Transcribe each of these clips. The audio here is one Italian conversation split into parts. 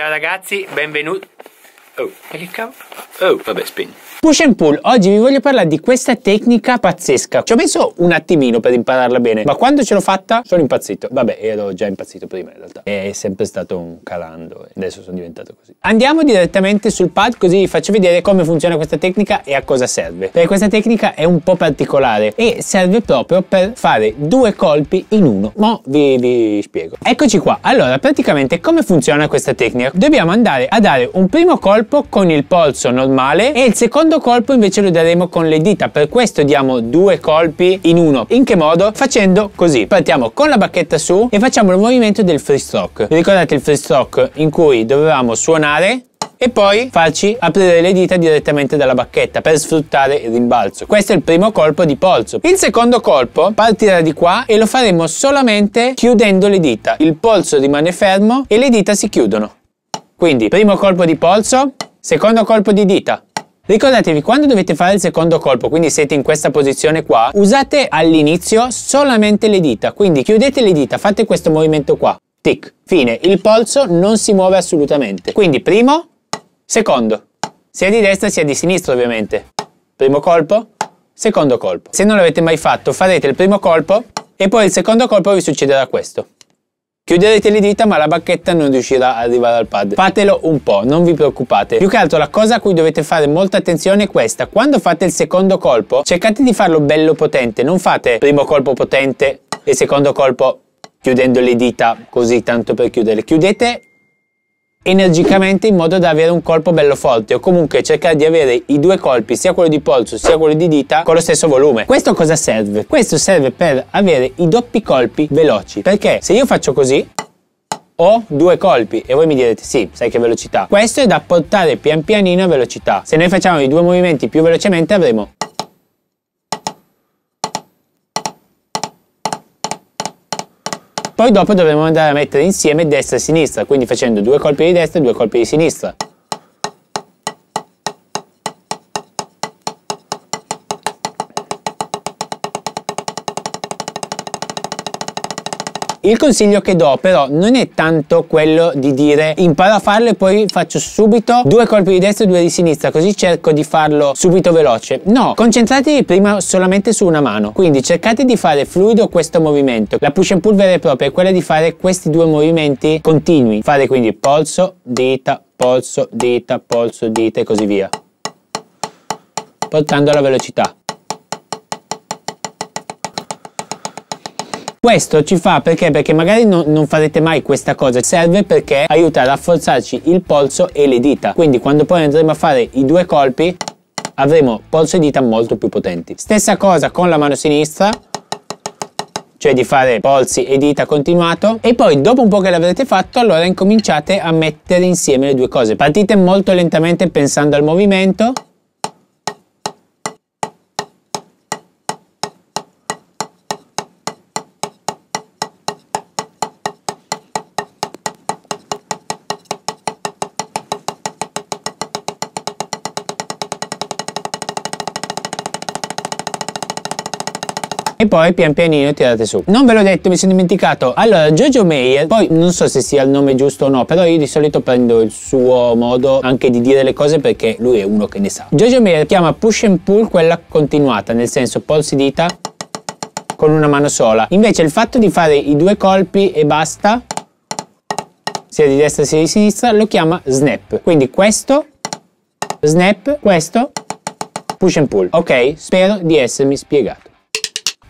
Ciao ragazzi, benvenuti. Oh, ma che cavolo? Oh, vabbè, spegni. Push and pull, oggi vi voglio parlare di questa tecnica pazzesca. Ci ho messo un attimino per impararla bene, ma quando ce l'ho fatta sono impazzito. Vabbè, ero già impazzito prima in realtà. È sempre stato un calando e eh. adesso sono diventato così. Andiamo direttamente sul pad così vi faccio vedere come funziona questa tecnica e a cosa serve. Perché questa tecnica è un po' particolare e serve proprio per fare due colpi in uno. Ma vi, vi spiego. Eccoci qua. Allora, praticamente come funziona questa tecnica? Dobbiamo andare a dare un primo colpo colpo con il polso normale e il secondo colpo invece lo daremo con le dita per questo diamo due colpi in uno in che modo? facendo così partiamo con la bacchetta su e facciamo il movimento del free stroke Vi ricordate il free stroke in cui dovevamo suonare e poi farci aprire le dita direttamente dalla bacchetta per sfruttare il rimbalzo. Questo è il primo colpo di polso. Il secondo colpo partirà di qua e lo faremo solamente chiudendo le dita. Il polso rimane fermo e le dita si chiudono. Quindi primo colpo di polso, secondo colpo di dita. Ricordatevi, quando dovete fare il secondo colpo, quindi siete in questa posizione qua, usate all'inizio solamente le dita, quindi chiudete le dita, fate questo movimento qua. Tic, fine, il polso non si muove assolutamente. Quindi primo, secondo, sia di destra sia di sinistra ovviamente. Primo colpo, secondo colpo. Se non l'avete mai fatto, farete il primo colpo e poi il secondo colpo vi succederà questo. Chiuderete le dita ma la bacchetta non riuscirà ad arrivare al pad. Fatelo un po', non vi preoccupate. Più che altro la cosa a cui dovete fare molta attenzione è questa. Quando fate il secondo colpo cercate di farlo bello potente. Non fate primo colpo potente e secondo colpo chiudendo le dita così tanto per chiudere. Chiudete energicamente in modo da avere un colpo bello forte o comunque cercare di avere i due colpi sia quello di polso sia quello di dita con lo stesso volume questo cosa serve? questo serve per avere i doppi colpi veloci perché se io faccio così ho due colpi e voi mi direte sì sai che velocità questo è da portare pian pianino a velocità se noi facciamo i due movimenti più velocemente avremo Poi dopo dovremo andare a mettere insieme destra e sinistra, quindi facendo due colpi di destra e due colpi di sinistra. Il consiglio che do però non è tanto quello di dire imparo a farlo e poi faccio subito due colpi di destra e due di sinistra così cerco di farlo subito veloce. No, concentratevi prima solamente su una mano. Quindi cercate di fare fluido questo movimento. La push and pull vera e propria è quella di fare questi due movimenti continui. Fare quindi polso, dita, polso, dita, polso, dita e così via. Portando la velocità. Questo ci fa perché? Perché magari non, non farete mai questa cosa, serve perché aiuta a rafforzarci il polso e le dita. Quindi quando poi andremo a fare i due colpi avremo polso e dita molto più potenti. Stessa cosa con la mano sinistra, cioè di fare polsi e dita continuato e poi dopo un po' che l'avrete fatto allora incominciate a mettere insieme le due cose. Partite molto lentamente pensando al movimento e poi pian pianino tirate su. Non ve l'ho detto, mi sono dimenticato. Allora, Jojo Mayer, poi non so se sia il nome giusto o no, però io di solito prendo il suo modo anche di dire le cose perché lui è uno che ne sa. Jojo Mayer chiama push and pull quella continuata, nel senso polsi dita con una mano sola. Invece il fatto di fare i due colpi e basta, sia di destra sia di sinistra, lo chiama snap. Quindi questo, snap, questo, push and pull. Ok? Spero di essermi spiegato.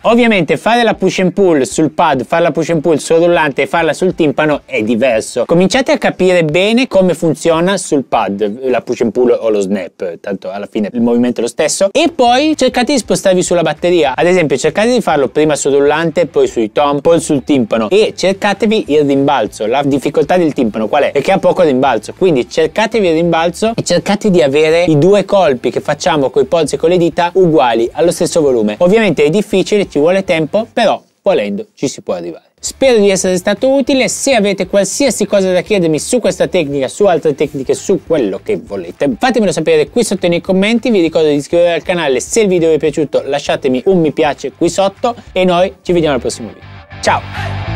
Ovviamente fare la push and pull sul pad, fare la push and pull sul rullante e farla sul timpano è diverso. Cominciate a capire bene come funziona sul pad la push and pull o lo snap, tanto alla fine il movimento è lo stesso. E poi cercate di spostarvi sulla batteria, ad esempio cercate di farlo prima sul rullante, poi sui tom, poi sul timpano e cercatevi il rimbalzo. La difficoltà del timpano qual è? Perché ha poco rimbalzo, quindi cercatevi il rimbalzo e cercate di avere i due colpi che facciamo con i polsi e con le dita uguali allo stesso volume. Ovviamente è difficile ci vuole tempo, però volendo ci si può arrivare. Spero di essere stato utile, se avete qualsiasi cosa da chiedermi su questa tecnica, su altre tecniche, su quello che volete, fatemelo sapere qui sotto nei commenti, vi ricordo di iscrivervi al canale, se il video vi è piaciuto lasciatemi un mi piace qui sotto e noi ci vediamo al prossimo video. Ciao!